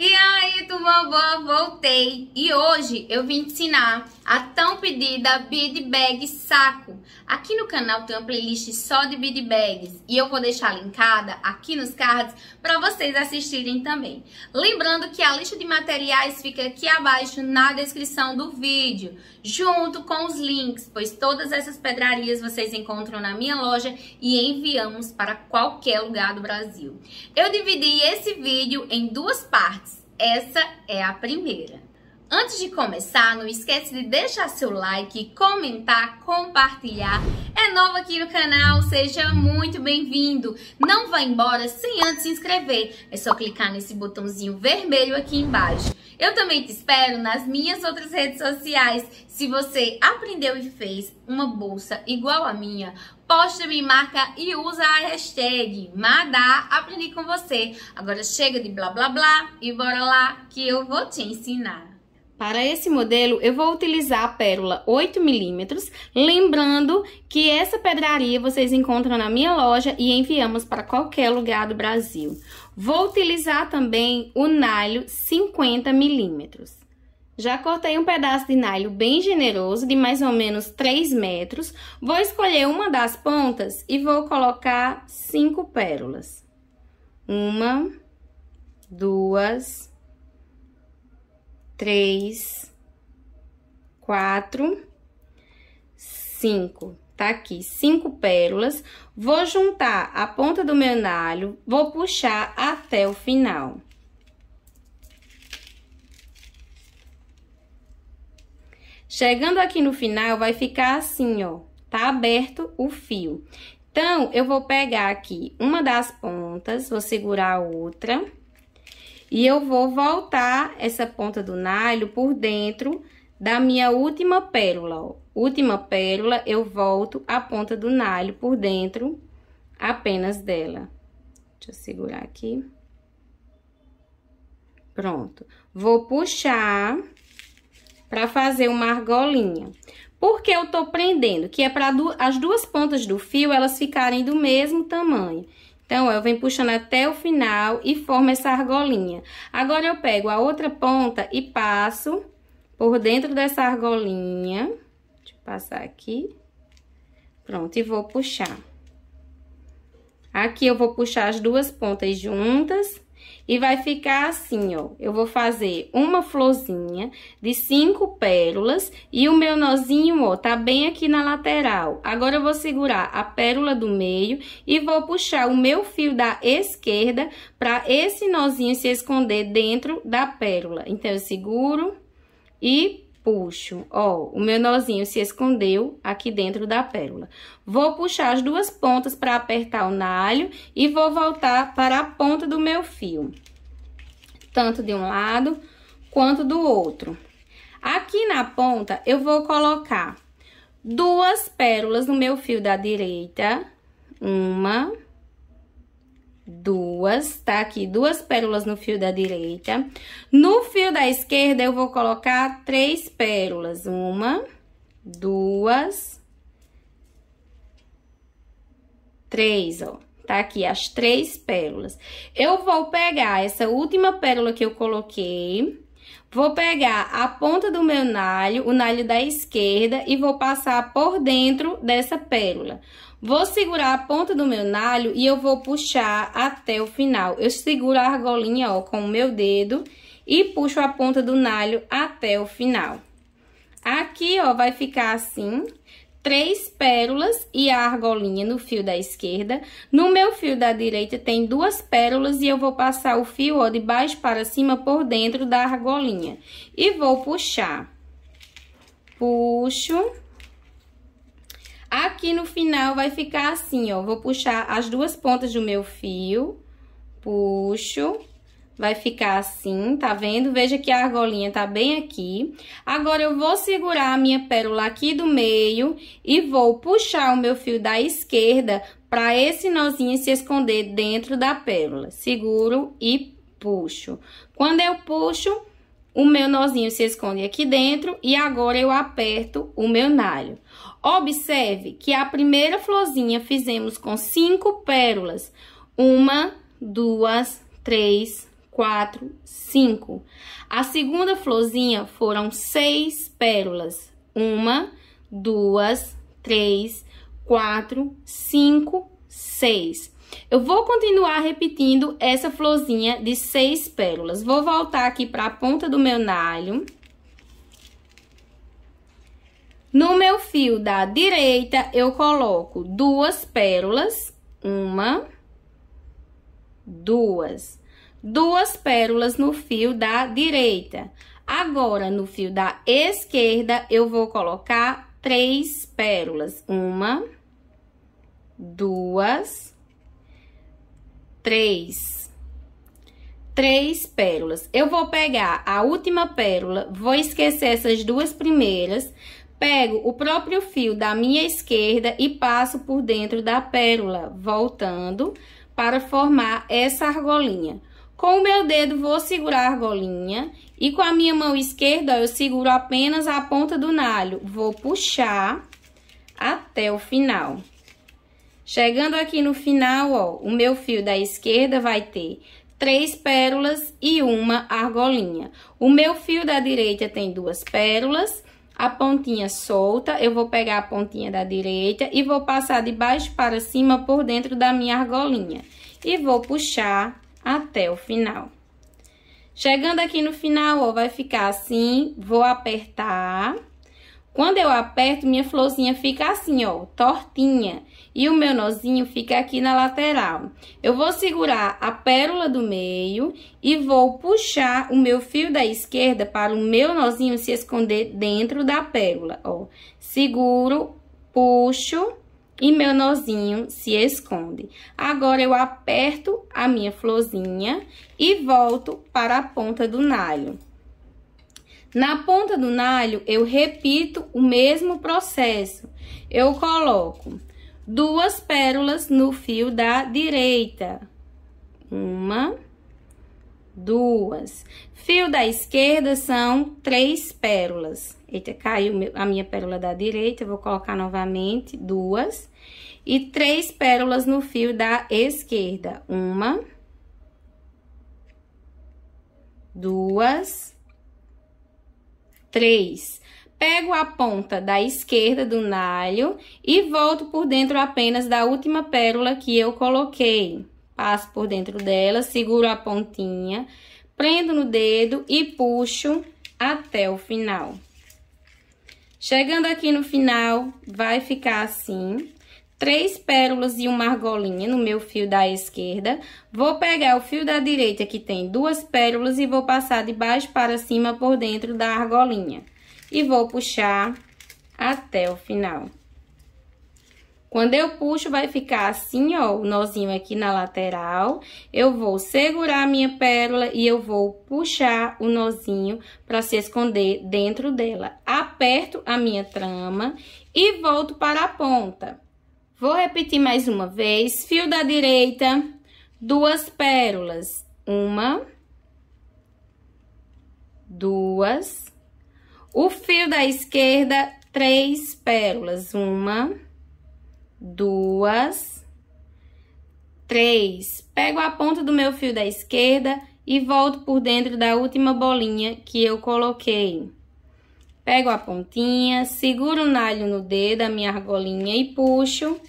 Yeah, turma boa, voltei e hoje eu vim te ensinar a tão pedida bead bag saco. Aqui no canal tem uma playlist só de bead bags e eu vou deixar linkada aqui nos cards para vocês assistirem também. Lembrando que a lista de materiais fica aqui abaixo na descrição do vídeo, junto com os links, pois todas essas pedrarias vocês encontram na minha loja e enviamos para qualquer lugar do Brasil. Eu dividi esse vídeo em duas partes. Essa é a primeira. Antes de começar, não esquece de deixar seu like, comentar, compartilhar. É novo aqui no canal, seja muito bem-vindo. Não vá embora sem antes se inscrever. É só clicar nesse botãozinho vermelho aqui embaixo. Eu também te espero nas minhas outras redes sociais. Se você aprendeu e fez uma bolsa igual a minha, posta, me marca e usa a hashtag Madá Aprendi com você. Agora chega de blá blá blá e bora lá que eu vou te ensinar. Para esse modelo, eu vou utilizar a pérola 8 milímetros, lembrando que essa pedraria vocês encontram na minha loja e enviamos para qualquer lugar do Brasil. Vou utilizar também o nalho 50 milímetros. Já cortei um pedaço de nylon bem generoso, de mais ou menos 3 metros. Vou escolher uma das pontas e vou colocar cinco pérolas. Uma, duas, três, quatro, cinco. Tá aqui, cinco pérolas. Vou juntar a ponta do meu nalho, vou puxar até o final. Chegando aqui no final, vai ficar assim, ó. Tá aberto o fio. Então, eu vou pegar aqui uma das pontas, vou segurar a outra. E eu vou voltar essa ponta do nalho por dentro da minha última pérola, ó. Última pérola, eu volto a ponta do nalho por dentro apenas dela. Deixa eu segurar aqui. Pronto. Vou puxar para fazer uma argolinha. Por que eu tô prendendo? Que é para du as duas pontas do fio elas ficarem do mesmo tamanho. Então, eu venho puxando até o final e formo essa argolinha. Agora, eu pego a outra ponta e passo por dentro dessa argolinha. Deixa eu passar aqui. Pronto, e vou puxar. Aqui eu vou puxar as duas pontas juntas e vai ficar assim, ó. Eu vou fazer uma florzinha de cinco pérolas e o meu nozinho, ó, tá bem aqui na lateral. Agora eu vou segurar a pérola do meio e vou puxar o meu fio da esquerda para esse nozinho se esconder dentro da pérola. Então, eu seguro e puxo, ó, o meu nozinho se escondeu aqui dentro da pérola. Vou puxar as duas pontas para apertar o nalho e vou voltar para a ponta do meu fio. Tanto de um lado quanto do outro. Aqui na ponta, eu vou colocar duas pérolas no meu fio da direita. Uma duas, tá? Aqui, duas pérolas no fio da direita. No fio da esquerda, eu vou colocar três pérolas. Uma, duas, três, ó. Tá aqui as três pérolas. Eu vou pegar essa última pérola que eu coloquei, Vou pegar a ponta do meu nalho, o nalho da esquerda, e vou passar por dentro dessa pérola. Vou segurar a ponta do meu nalho e eu vou puxar até o final. Eu seguro a argolinha, ó, com o meu dedo e puxo a ponta do nalho até o final. Aqui, ó, vai ficar assim, três pérolas e a argolinha no fio da esquerda. No meu fio da direita tem duas pérolas e eu vou passar o fio, ó, de baixo para cima por dentro da argolinha. E vou puxar. Puxo Aqui no final vai ficar assim, ó, vou puxar as duas pontas do meu fio, puxo, vai ficar assim, tá vendo? Veja que a argolinha tá bem aqui. Agora, eu vou segurar a minha pérola aqui do meio e vou puxar o meu fio da esquerda para esse nozinho se esconder dentro da pérola. Seguro e puxo. Quando eu puxo, o meu nozinho se esconde aqui dentro e agora eu aperto o meu nalho. Observe que a primeira florzinha fizemos com cinco pérolas. Uma, duas, três, quatro, cinco. A segunda florzinha foram seis pérolas. Uma, duas, três, quatro, cinco, seis. Eu vou continuar repetindo essa florzinha de seis pérolas. Vou voltar aqui para a ponta do meu nalho. No meu fio da direita, eu coloco duas pérolas. Uma, duas. Duas pérolas no fio da direita. Agora, no fio da esquerda, eu vou colocar três pérolas. Uma, duas, três, três pérolas. Eu vou pegar a última pérola, vou esquecer essas duas primeiras, pego o próprio fio da minha esquerda e passo por dentro da pérola, voltando para formar essa argolinha. Com o meu dedo, vou segurar a argolinha e com a minha mão esquerda, eu seguro apenas a ponta do nalho. Vou puxar até o final. Chegando aqui no final, ó, o meu fio da esquerda vai ter três pérolas e uma argolinha. O meu fio da direita tem duas pérolas, a pontinha solta, eu vou pegar a pontinha da direita e vou passar de baixo para cima por dentro da minha argolinha. E vou puxar até o final. Chegando aqui no final, ó, vai ficar assim, vou apertar... Quando eu aperto, minha florzinha fica assim, ó, tortinha e o meu nozinho fica aqui na lateral. Eu vou segurar a pérola do meio e vou puxar o meu fio da esquerda para o meu nozinho se esconder dentro da pérola, ó. Seguro, puxo e meu nozinho se esconde. Agora, eu aperto a minha florzinha e volto para a ponta do nalho. Na ponta do nalho, eu repito o mesmo processo. Eu coloco duas pérolas no fio da direita. Uma, duas. Fio da esquerda são três pérolas. Eita, caiu a minha pérola da direita, vou colocar novamente duas. E três pérolas no fio da esquerda. Uma, duas, três pego a ponta da esquerda do nalho e volto por dentro apenas da última pérola que eu coloquei. Passo por dentro dela, seguro a pontinha, prendo no dedo e puxo até o final. Chegando aqui no final, vai ficar assim. Três pérolas e uma argolinha no meu fio da esquerda. Vou pegar o fio da direita que tem duas pérolas e vou passar de baixo para cima por dentro da argolinha e vou puxar até o final. Quando eu puxo, vai ficar assim, ó, o nozinho aqui na lateral. Eu vou segurar a minha pérola e eu vou puxar o nozinho pra se esconder dentro dela. Aperto a minha trama e volto para a ponta. Vou repetir mais uma vez. Fio da direita, duas pérolas. Uma, duas, o fio da esquerda, três pérolas. Uma, duas, três. Pego a ponta do meu fio da esquerda e volto por dentro da última bolinha que eu coloquei. Pego a pontinha, seguro o nalho no dedo, a minha argolinha e puxo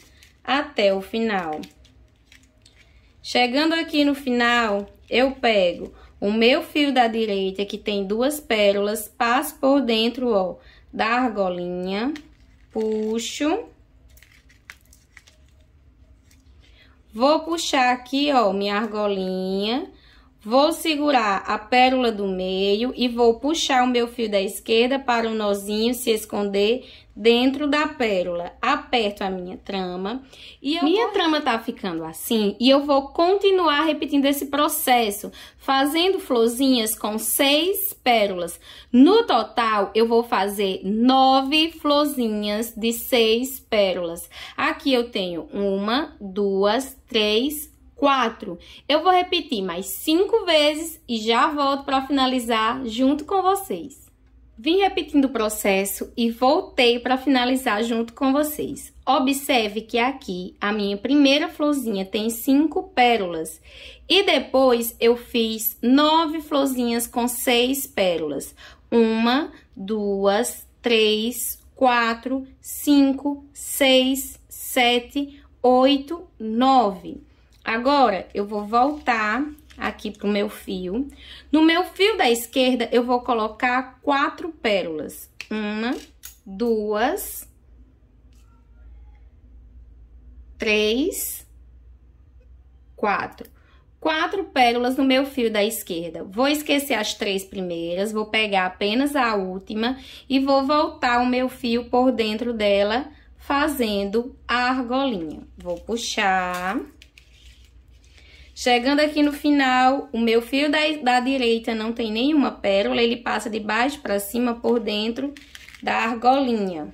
até o final. Chegando aqui no final, eu pego o meu fio da direita, que tem duas pérolas, passo por dentro, ó, da argolinha, puxo. Vou puxar aqui, ó, minha argolinha Vou segurar a pérola do meio e vou puxar o meu fio da esquerda para o nozinho se esconder dentro da pérola. Aperto a minha trama e minha vou... trama tá ficando assim e eu vou continuar repetindo esse processo, fazendo florzinhas com seis pérolas. No total, eu vou fazer nove florzinhas de seis pérolas. Aqui eu tenho uma, duas, três, quatro. Eu vou repetir mais cinco vezes e já volto para finalizar junto com vocês. Vim repetindo o processo e voltei para finalizar junto com vocês. Observe que aqui a minha primeira florzinha tem cinco pérolas e depois eu fiz nove florzinhas com seis pérolas. Uma, duas, três, quatro, cinco, seis, sete, oito, nove. Agora, eu vou voltar aqui pro meu fio. No meu fio da esquerda, eu vou colocar quatro pérolas. Uma, duas, três, quatro. Quatro pérolas no meu fio da esquerda. Vou esquecer as três primeiras, vou pegar apenas a última e vou voltar o meu fio por dentro dela, fazendo a argolinha. Vou puxar... Chegando aqui no final, o meu fio da, da direita não tem nenhuma pérola, ele passa de baixo para cima por dentro da argolinha.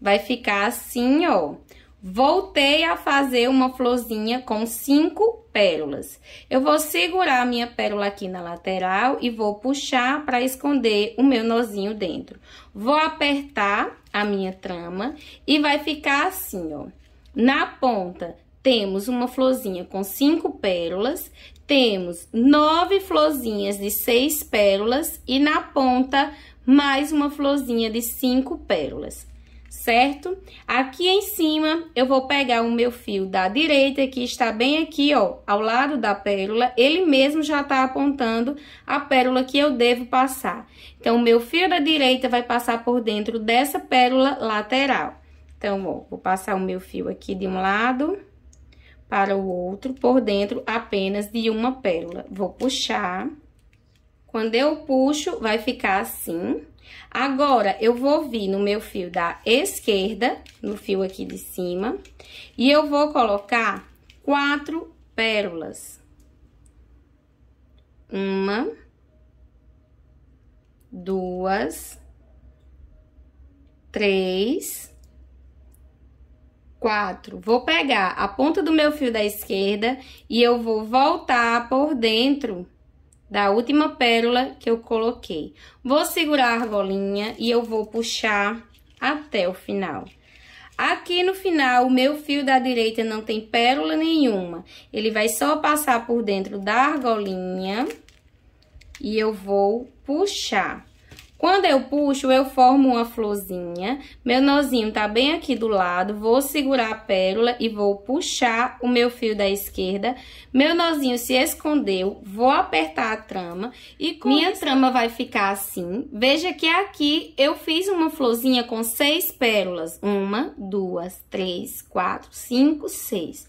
Vai ficar assim, ó. Voltei a fazer uma florzinha com cinco pérolas. Eu vou segurar a minha pérola aqui na lateral e vou puxar para esconder o meu nozinho dentro. Vou apertar a minha trama e vai ficar assim, ó. Na ponta, temos uma florzinha com cinco pérolas, temos nove florzinhas de seis pérolas e na ponta mais uma florzinha de cinco pérolas, certo? Aqui em cima eu vou pegar o meu fio da direita que está bem aqui, ó, ao lado da pérola, ele mesmo já está apontando a pérola que eu devo passar. Então, o meu fio da direita vai passar por dentro dessa pérola lateral. Então, ó, vou passar o meu fio aqui de um lado para o outro por dentro apenas de uma pérola. Vou puxar. Quando eu puxo, vai ficar assim. Agora, eu vou vir no meu fio da esquerda, no fio aqui de cima, e eu vou colocar quatro pérolas. Uma, duas, três, quatro. Vou pegar a ponta do meu fio da esquerda e eu vou voltar por dentro da última pérola que eu coloquei. Vou segurar a argolinha e eu vou puxar até o final. Aqui no final, o meu fio da direita não tem pérola nenhuma. Ele vai só passar por dentro da argolinha e eu vou puxar. Quando eu puxo, eu formo uma florzinha, meu nozinho tá bem aqui do lado, vou segurar a pérola e vou puxar o meu fio da esquerda, meu nozinho se escondeu, vou apertar a trama e minha isso... trama vai ficar assim. Veja que aqui eu fiz uma florzinha com seis pérolas, uma, duas, três, quatro, cinco, seis.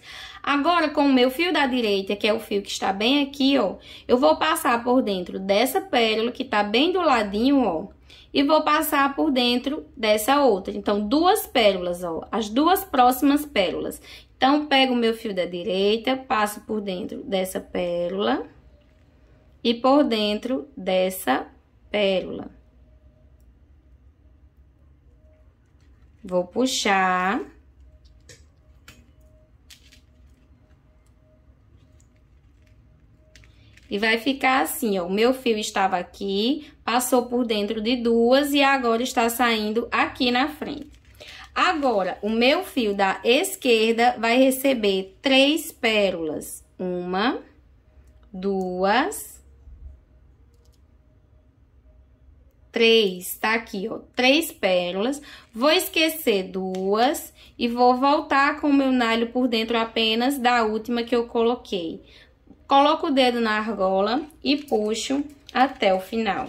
Agora, com o meu fio da direita, que é o fio que está bem aqui, ó, eu vou passar por dentro dessa pérola que está bem do ladinho, ó, e vou passar por dentro dessa outra. Então, duas pérolas, ó, as duas próximas pérolas. Então, pego o meu fio da direita, passo por dentro dessa pérola e por dentro dessa pérola. Vou puxar. E vai ficar assim, ó, o meu fio estava aqui, passou por dentro de duas e agora está saindo aqui na frente. Agora, o meu fio da esquerda vai receber três pérolas. Uma, duas, três, tá aqui, ó, três pérolas. Vou esquecer duas e vou voltar com o meu nalho por dentro apenas da última que eu coloquei. Coloco o dedo na argola e puxo até o final.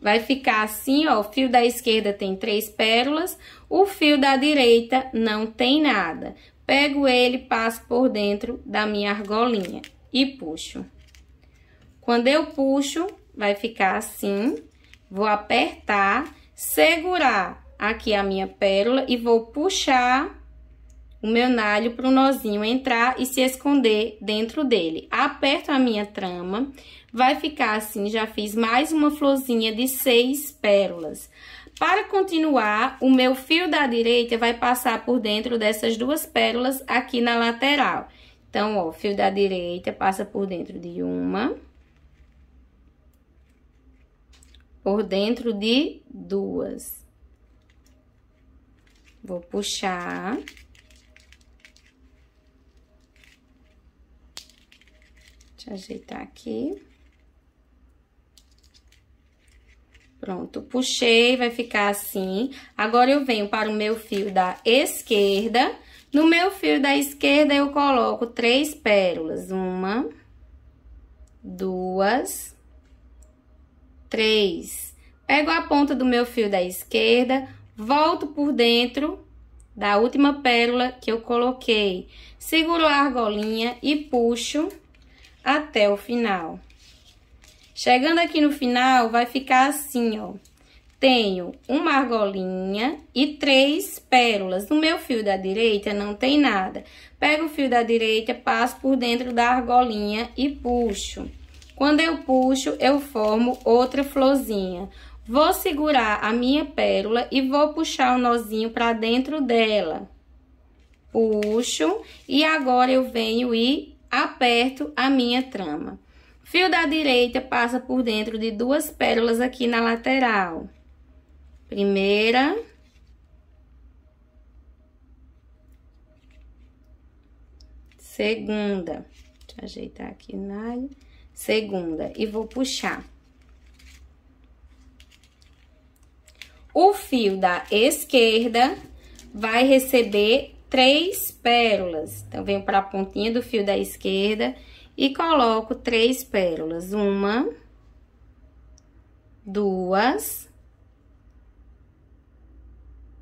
Vai ficar assim, ó, o fio da esquerda tem três pérolas, o fio da direita não tem nada. Pego ele, passo por dentro da minha argolinha e puxo. Quando eu puxo, vai ficar assim, vou apertar, segurar aqui a minha pérola e vou puxar o meu nalho para o nozinho entrar e se esconder dentro dele. Aperto a minha trama, vai ficar assim, já fiz mais uma florzinha de seis pérolas. Para continuar, o meu fio da direita vai passar por dentro dessas duas pérolas aqui na lateral. Então, ó, fio da direita passa por dentro de uma, por dentro de duas. Vou puxar. Deixa eu ajeitar aqui. Pronto, puxei, vai ficar assim. Agora, eu venho para o meu fio da esquerda. No meu fio da esquerda, eu coloco três pérolas. Uma, duas, três. Pego a ponta do meu fio da esquerda, volto por dentro da última pérola que eu coloquei. Seguro a argolinha e puxo até o final. Chegando aqui no final, vai ficar assim, ó. Tenho uma argolinha e três pérolas. No meu fio da direita não tem nada. Pego o fio da direita, passo por dentro da argolinha e puxo. Quando eu puxo, eu formo outra florzinha. Vou segurar a minha pérola e vou puxar o nozinho para dentro dela. Puxo e agora eu venho e aperto a minha trama. Fio da direita passa por dentro de duas pérolas aqui na lateral. Primeira. Segunda. Deixa eu ajeitar aqui na Segunda. E vou puxar. O fio da esquerda vai receber três pérolas. Então, venho para a pontinha do fio da esquerda e coloco três pérolas. Uma, duas,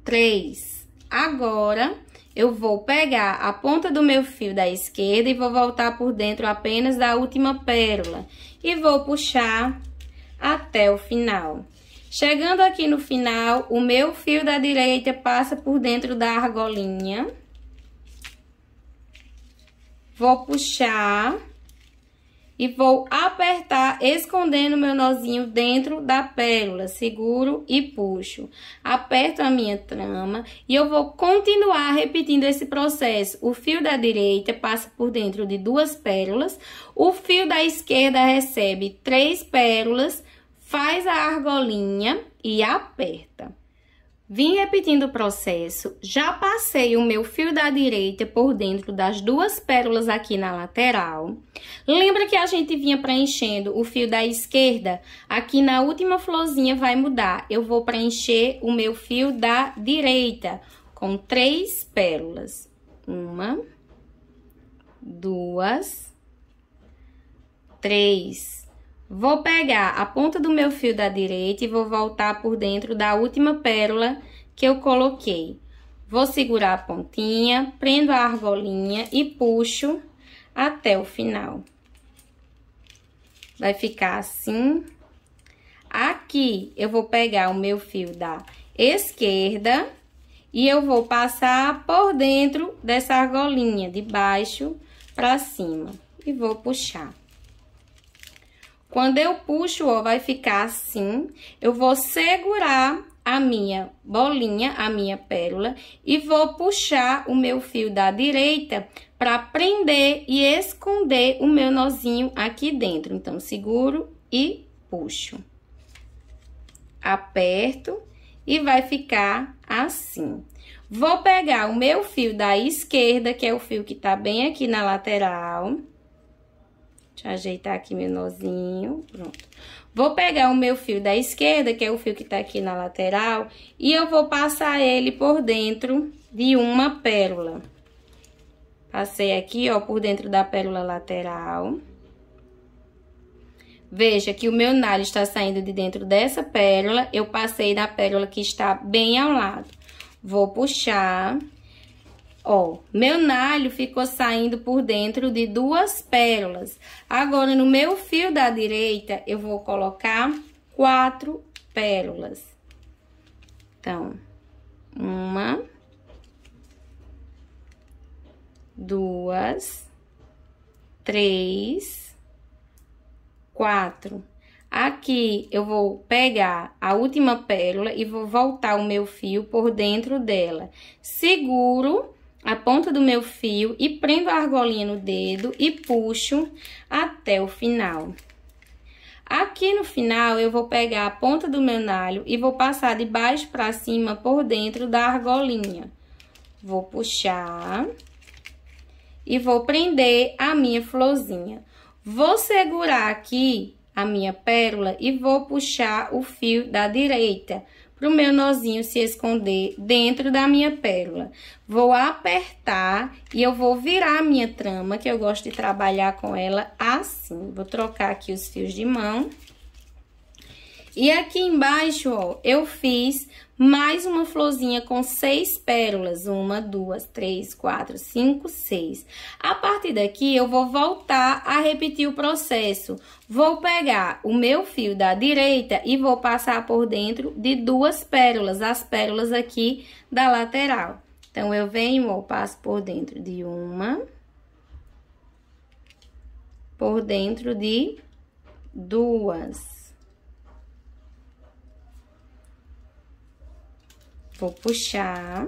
três. Agora, eu vou pegar a ponta do meu fio da esquerda e vou voltar por dentro apenas da última pérola. E vou puxar até o final. Chegando aqui no final, o meu fio da direita passa por dentro da argolinha. Vou puxar e vou apertar, escondendo meu nozinho dentro da pérola. Seguro e puxo. Aperto a minha trama e eu vou continuar repetindo esse processo. O fio da direita passa por dentro de duas pérolas. O fio da esquerda recebe três pérolas, faz a argolinha e aperta. Vim repetindo o processo, já passei o meu fio da direita por dentro das duas pérolas aqui na lateral. Lembra que a gente vinha preenchendo o fio da esquerda? Aqui na última florzinha vai mudar, eu vou preencher o meu fio da direita com três pérolas. Uma, duas, três, Vou pegar a ponta do meu fio da direita e vou voltar por dentro da última pérola que eu coloquei. Vou segurar a pontinha, prendo a argolinha e puxo até o final. Vai ficar assim. Aqui, eu vou pegar o meu fio da esquerda e eu vou passar por dentro dessa argolinha, de baixo para cima. E vou puxar. Quando eu puxo, ó, vai ficar assim. Eu vou segurar a minha bolinha, a minha pérola, e vou puxar o meu fio da direita para prender e esconder o meu nozinho aqui dentro. Então, seguro e puxo. Aperto e vai ficar assim. Vou pegar o meu fio da esquerda, que é o fio que tá bem aqui na lateral. Deixa eu ajeitar aqui meu nozinho, pronto. Vou pegar o meu fio da esquerda, que é o fio que tá aqui na lateral, e eu vou passar ele por dentro de uma pérola. Passei aqui, ó, por dentro da pérola lateral. Veja que o meu nalho está saindo de dentro dessa pérola, eu passei da pérola que está bem ao lado. Vou puxar... Ó, meu nalho ficou saindo por dentro de duas pérolas. Agora, no meu fio da direita, eu vou colocar quatro pérolas. Então, uma, duas, três, quatro. Aqui, eu vou pegar a última pérola e vou voltar o meu fio por dentro dela. Seguro a ponta do meu fio e prendo a argolinha no dedo e puxo até o final. Aqui no final, eu vou pegar a ponta do meu nalho e vou passar de baixo para cima por dentro da argolinha. Vou puxar e vou prender a minha florzinha. Vou segurar aqui a minha pérola e vou puxar o fio da direita para o meu nozinho se esconder dentro da minha pérola. Vou apertar e eu vou virar a minha trama, que eu gosto de trabalhar com ela assim. Vou trocar aqui os fios de mão. E aqui embaixo, ó, eu fiz mais uma florzinha com seis pérolas. Uma, duas, três, quatro, cinco, seis. A partir daqui, eu vou voltar a repetir o processo. Vou pegar o meu fio da direita e vou passar por dentro de duas pérolas, as pérolas aqui da lateral. Então, eu venho, ou passo por dentro de uma, por dentro de duas Vou puxar.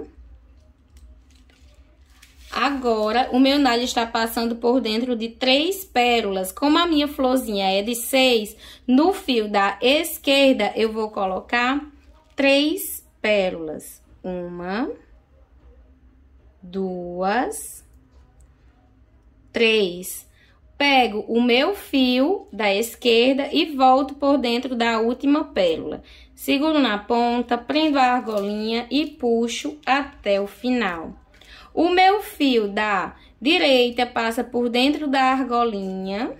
Agora, o meu nalho está passando por dentro de três pérolas. Como a minha florzinha é de seis, no fio da esquerda eu vou colocar três pérolas. Uma, duas, três. Pego o meu fio da esquerda e volto por dentro da última pérola seguro na ponta, prendo a argolinha e puxo até o final. O meu fio da direita passa por dentro da argolinha,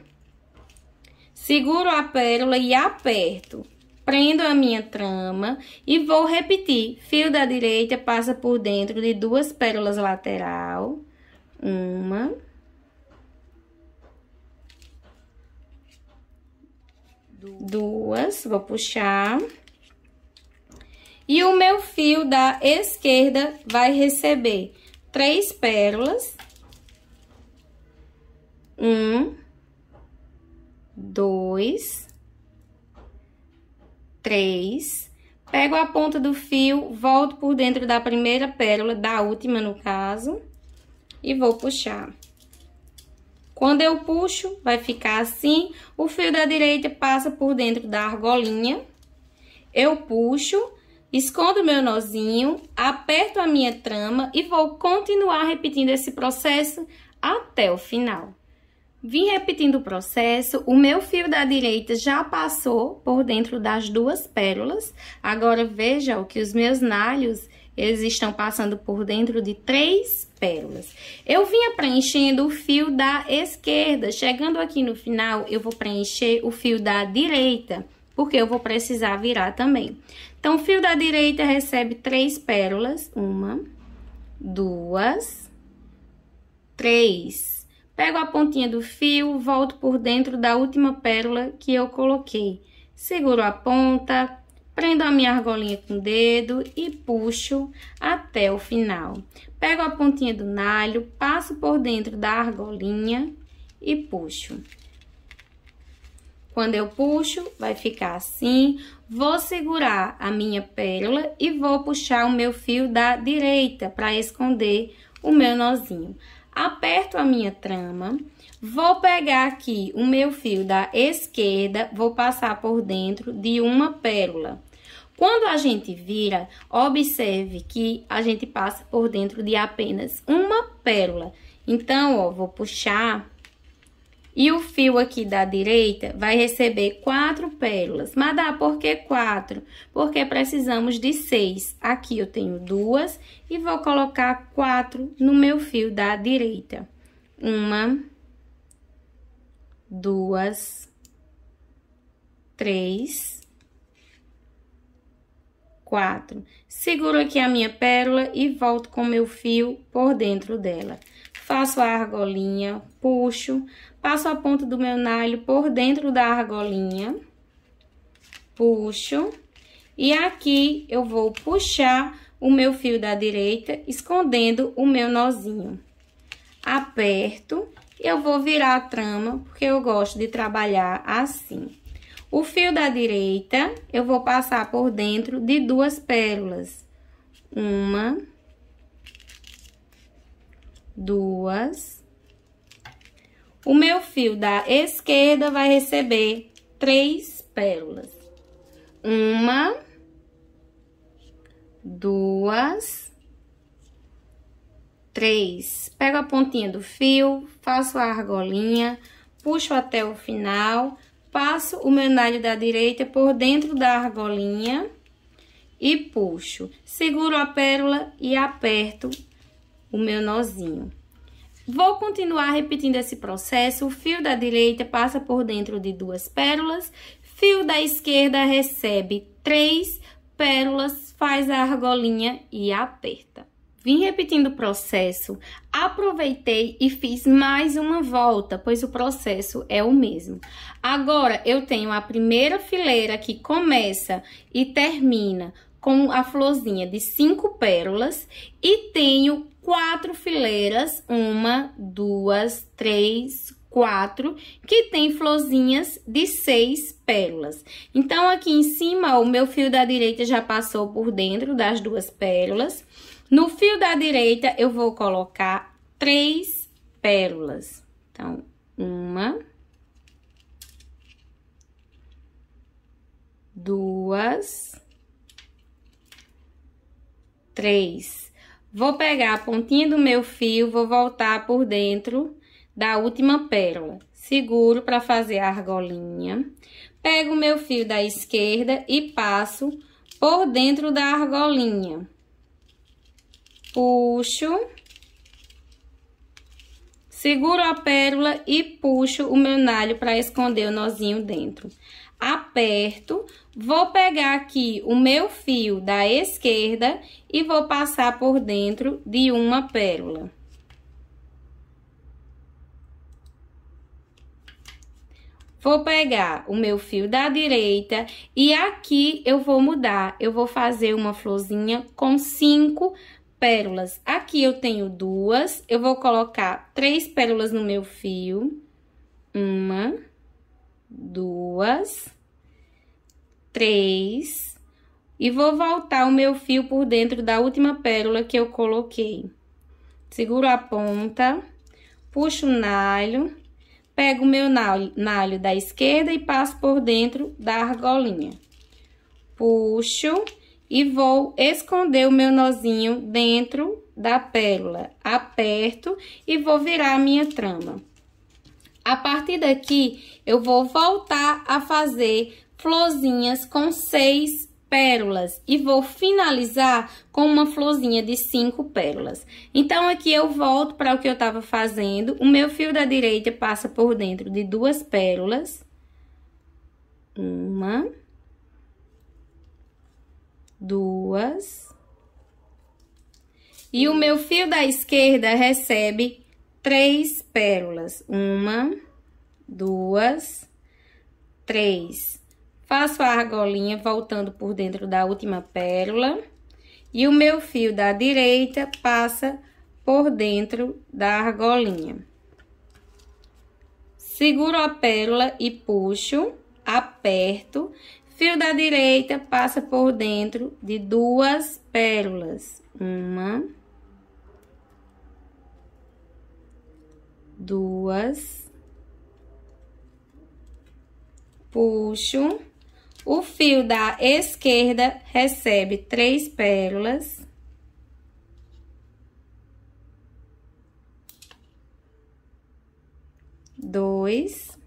seguro a pérola e aperto. Prendo a minha trama e vou repetir. Fio da direita passa por dentro de duas pérolas lateral. Uma. Duas. Vou puxar. E o meu fio da esquerda vai receber três pérolas. Um, dois, três. Pego a ponta do fio, volto por dentro da primeira pérola, da última no caso, e vou puxar. Quando eu puxo, vai ficar assim. O fio da direita passa por dentro da argolinha. Eu puxo Escondo meu nozinho, aperto a minha trama e vou continuar repetindo esse processo até o final. Vim repetindo o processo, o meu fio da direita já passou por dentro das duas pérolas. Agora, vejam que os meus nalhos, eles estão passando por dentro de três pérolas. Eu vinha preenchendo o fio da esquerda, chegando aqui no final, eu vou preencher o fio da direita porque eu vou precisar virar também. Então, o fio da direita recebe três pérolas, uma, duas, três. Pego a pontinha do fio, volto por dentro da última pérola que eu coloquei. Seguro a ponta, prendo a minha argolinha com o dedo e puxo até o final. Pego a pontinha do nalho, passo por dentro da argolinha e puxo. Quando eu puxo, vai ficar assim. Vou segurar a minha pérola e vou puxar o meu fio da direita para esconder o meu nozinho. Aperto a minha trama, vou pegar aqui o meu fio da esquerda, vou passar por dentro de uma pérola. Quando a gente vira, observe que a gente passa por dentro de apenas uma pérola. Então, ó, vou puxar e o fio aqui da direita vai receber quatro pérolas. Mas dá por que quatro? Porque precisamos de seis. Aqui eu tenho duas e vou colocar quatro no meu fio da direita. Uma, duas, três, quatro. Seguro aqui a minha pérola e volto com meu fio por dentro dela. Faço a argolinha, puxo, Passo a ponta do meu nalho por dentro da argolinha. Puxo. E aqui eu vou puxar o meu fio da direita, escondendo o meu nozinho. Aperto. E eu vou virar a trama, porque eu gosto de trabalhar assim. O fio da direita, eu vou passar por dentro de duas pérolas. Uma, duas, o meu fio da esquerda vai receber três pérolas. Uma, duas, três. Pego a pontinha do fio, faço a argolinha, puxo até o final, passo o meu nalho da direita por dentro da argolinha e puxo. Seguro a pérola e aperto o meu nozinho. Vou continuar repetindo esse processo. O fio da direita passa por dentro de duas pérolas, fio da esquerda recebe três pérolas, faz a argolinha e aperta. Vim repetindo o processo, aproveitei e fiz mais uma volta, pois o processo é o mesmo. Agora, eu tenho a primeira fileira que começa e termina com a florzinha de cinco pérolas e tenho quatro fileiras, uma, duas, três, quatro, que tem florzinhas de seis pérolas. Então, aqui em cima, o meu fio da direita já passou por dentro das duas pérolas. No fio da direita, eu vou colocar três pérolas. Então, uma, duas, três Vou pegar a pontinha do meu fio, vou voltar por dentro da última pérola. Seguro para fazer a argolinha. Pego o meu fio da esquerda e passo por dentro da argolinha. Puxo. Seguro a pérola e puxo o meu nalho para esconder o nozinho dentro aperto, vou pegar aqui o meu fio da esquerda e vou passar por dentro de uma pérola. Vou pegar o meu fio da direita e aqui eu vou mudar. Eu vou fazer uma florzinha com cinco pérolas. Aqui eu tenho duas, eu vou colocar três pérolas no meu fio. Uma duas, três, e vou voltar o meu fio por dentro da última pérola que eu coloquei. Seguro a ponta, puxo o nalho, pego o meu nalho, da esquerda e passo por dentro da argolinha. Puxo e vou esconder o meu nozinho dentro da pérola. Aperto e vou virar a minha trama. A partir daqui, eu vou voltar a fazer florzinhas com seis pérolas e vou finalizar com uma florzinha de cinco pérolas. Então, aqui eu volto para o que eu estava fazendo. O meu fio da direita passa por dentro de duas pérolas. Uma. Duas. E o meu fio da esquerda recebe três pérolas. Uma, duas, três. Faço a argolinha voltando por dentro da última pérola. E o meu fio da direita passa por dentro da argolinha. Seguro a pérola e puxo, aperto. Fio da direita passa por dentro de duas pérolas. Uma, duas duas, puxo. O fio da esquerda recebe três pérolas. Dois.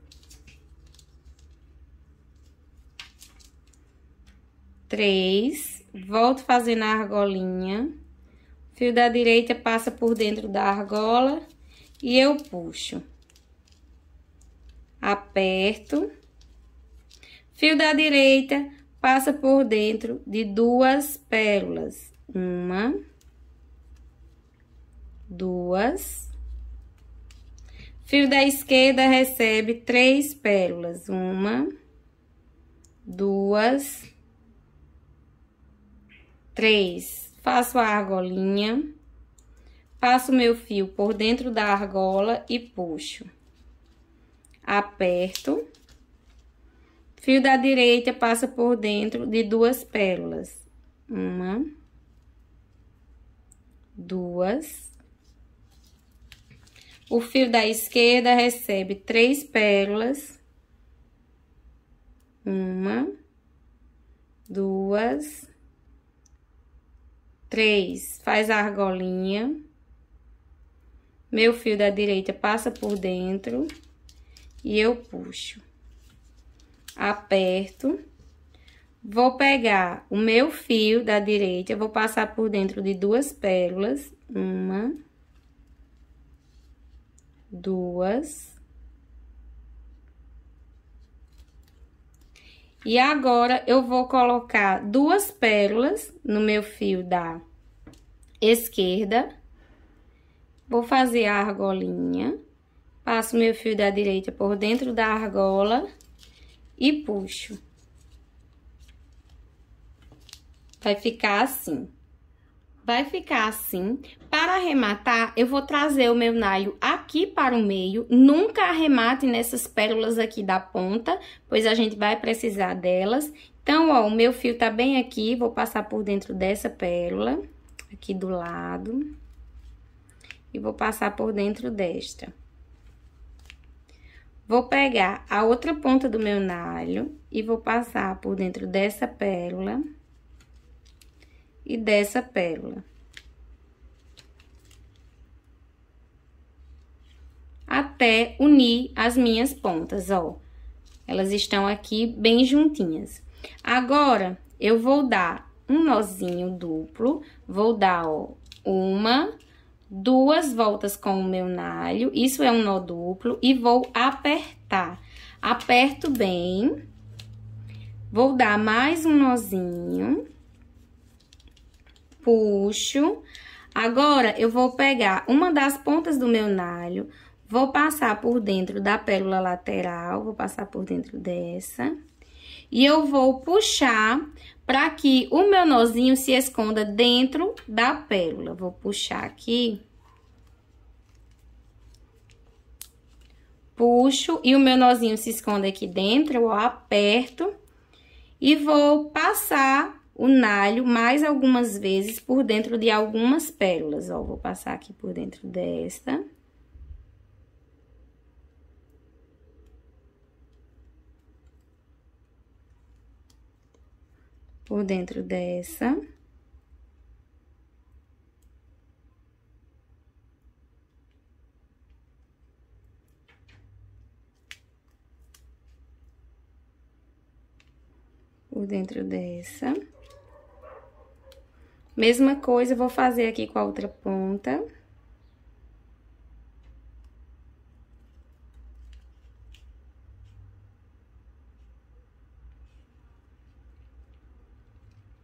Três. Volto fazendo a argolinha. fio da direita passa por dentro da argola e eu puxo. Aperto. Fio da direita passa por dentro de duas pérolas. Uma, duas. Fio da esquerda recebe três pérolas. Uma, duas, três. Faço a argolinha. Passo meu fio por dentro da argola e puxo. Aperto. Fio da direita passa por dentro de duas pérolas. Uma. Duas. O fio da esquerda recebe três pérolas. Uma. Duas. Três. Faz a argolinha meu fio da direita passa por dentro e eu puxo. Aperto. Vou pegar o meu fio da direita, vou passar por dentro de duas pérolas. Uma. Duas. E agora, eu vou colocar duas pérolas no meu fio da esquerda Vou fazer a argolinha. Passo meu fio da direita por dentro da argola e puxo. Vai ficar assim. Vai ficar assim. Para arrematar, eu vou trazer o meu naio aqui para o meio. Nunca arremate nessas pérolas aqui da ponta, pois a gente vai precisar delas. Então, ó, o meu fio tá bem aqui, vou passar por dentro dessa pérola, aqui do lado e vou passar por dentro desta. Vou pegar a outra ponta do meu nalho e vou passar por dentro dessa pérola e dessa pérola. Até unir as minhas pontas, ó. Elas estão aqui bem juntinhas. Agora, eu vou dar um nozinho duplo, vou dar, ó, uma, duas voltas com o meu nalho, isso é um nó duplo, e vou apertar. Aperto bem, vou dar mais um nozinho, puxo. Agora, eu vou pegar uma das pontas do meu nalho, vou passar por dentro da pérola lateral, vou passar por dentro dessa, e eu vou puxar para que o meu nozinho se esconda dentro da pérola. Vou puxar aqui. Puxo e o meu nozinho se esconde aqui dentro, eu aperto e vou passar o nalho mais algumas vezes por dentro de algumas pérolas, ó. Vou passar aqui por dentro desta. por dentro dessa. Por dentro dessa. Mesma coisa, vou fazer aqui com a outra ponta.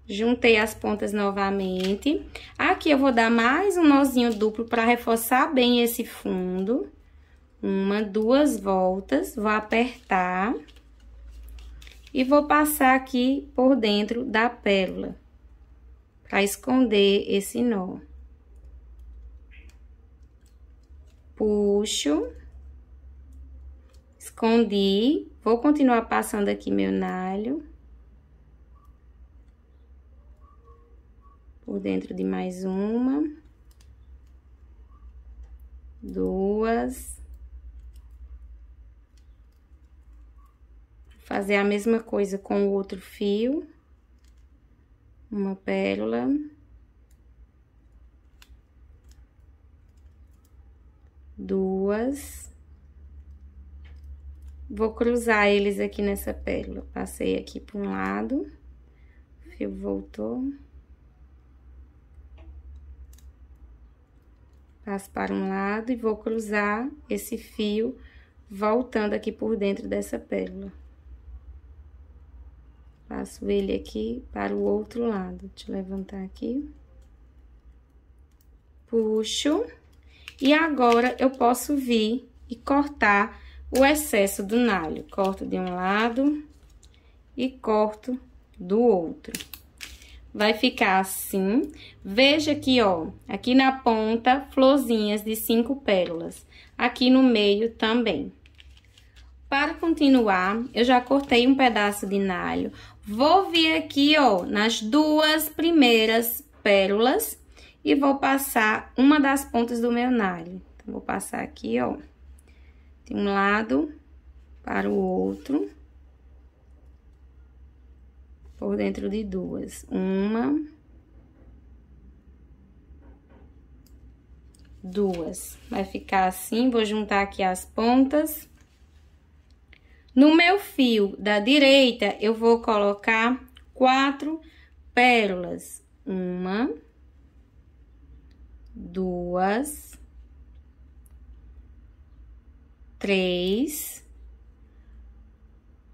Juntei as pontas novamente. Aqui eu vou dar mais um nozinho duplo para reforçar bem esse fundo. Uma, duas voltas, vou apertar. E vou passar aqui por dentro da pérola, para esconder esse nó. Puxo. Escondi. Vou continuar passando aqui meu nalho. por dentro de mais uma, duas. Fazer a mesma coisa com o outro fio, uma pérola. Duas. Vou cruzar eles aqui nessa pérola. Passei aqui para um lado, o fio voltou. Passo para um lado e vou cruzar esse fio voltando aqui por dentro dessa pérola. Passo ele aqui para o outro lado. Deixa eu levantar aqui. Puxo. E agora, eu posso vir e cortar o excesso do nalho. Corto de um lado e corto do outro vai ficar assim. Veja aqui, ó, aqui na ponta, florzinhas de cinco pérolas. Aqui no meio também. Para continuar, eu já cortei um pedaço de nalho. Vou vir aqui, ó, nas duas primeiras pérolas e vou passar uma das pontas do meu nalho. Então, vou passar aqui, ó, de um lado para o outro por dentro de duas. Uma. Duas. Vai ficar assim, vou juntar aqui as pontas. No meu fio da direita, eu vou colocar quatro pérolas. Uma. Duas. Três.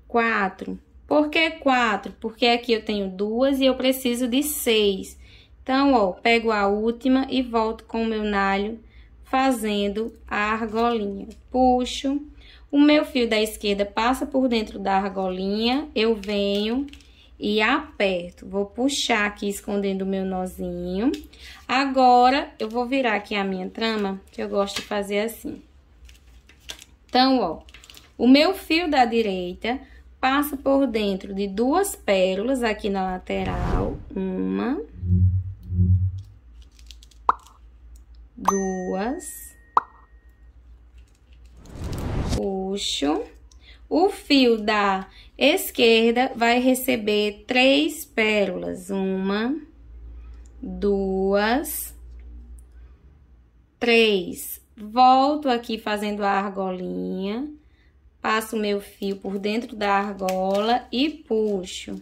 Quatro por que 4? Porque aqui eu tenho duas e eu preciso de seis. Então, ó, pego a última e volto com o meu nalho fazendo a argolinha. Puxo, o meu fio da esquerda passa por dentro da argolinha, eu venho e aperto. Vou puxar aqui escondendo o meu nozinho. Agora, eu vou virar aqui a minha trama, que eu gosto de fazer assim. Então, ó, o meu fio da direita passa por dentro de duas pérolas aqui na lateral, uma, duas, puxo. O fio da esquerda vai receber três pérolas, uma, duas, três. Volto aqui fazendo a argolinha Passo meu fio por dentro da argola e puxo.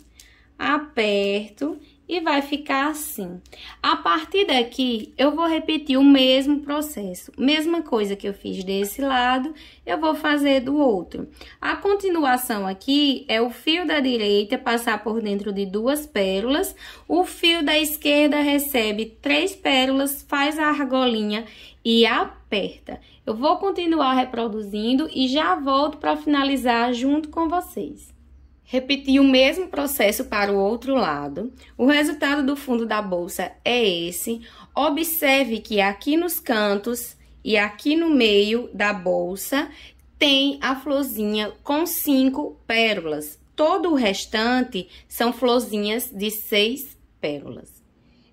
Aperto e vai ficar assim. A partir daqui, eu vou repetir o mesmo processo. Mesma coisa que eu fiz desse lado, eu vou fazer do outro. A continuação aqui é o fio da direita passar por dentro de duas pérolas. O fio da esquerda recebe três pérolas, faz a argolinha e aperta. Eu vou continuar reproduzindo e já volto para finalizar junto com vocês repetir o mesmo processo para o outro lado. O resultado do fundo da bolsa é esse. Observe que aqui nos cantos e aqui no meio da bolsa tem a florzinha com cinco pérolas. Todo o restante são florzinhas de seis pérolas.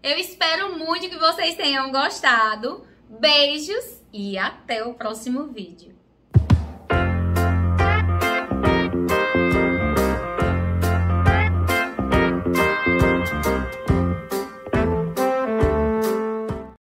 Eu espero muito que vocês tenham gostado. Beijos e até o próximo vídeo.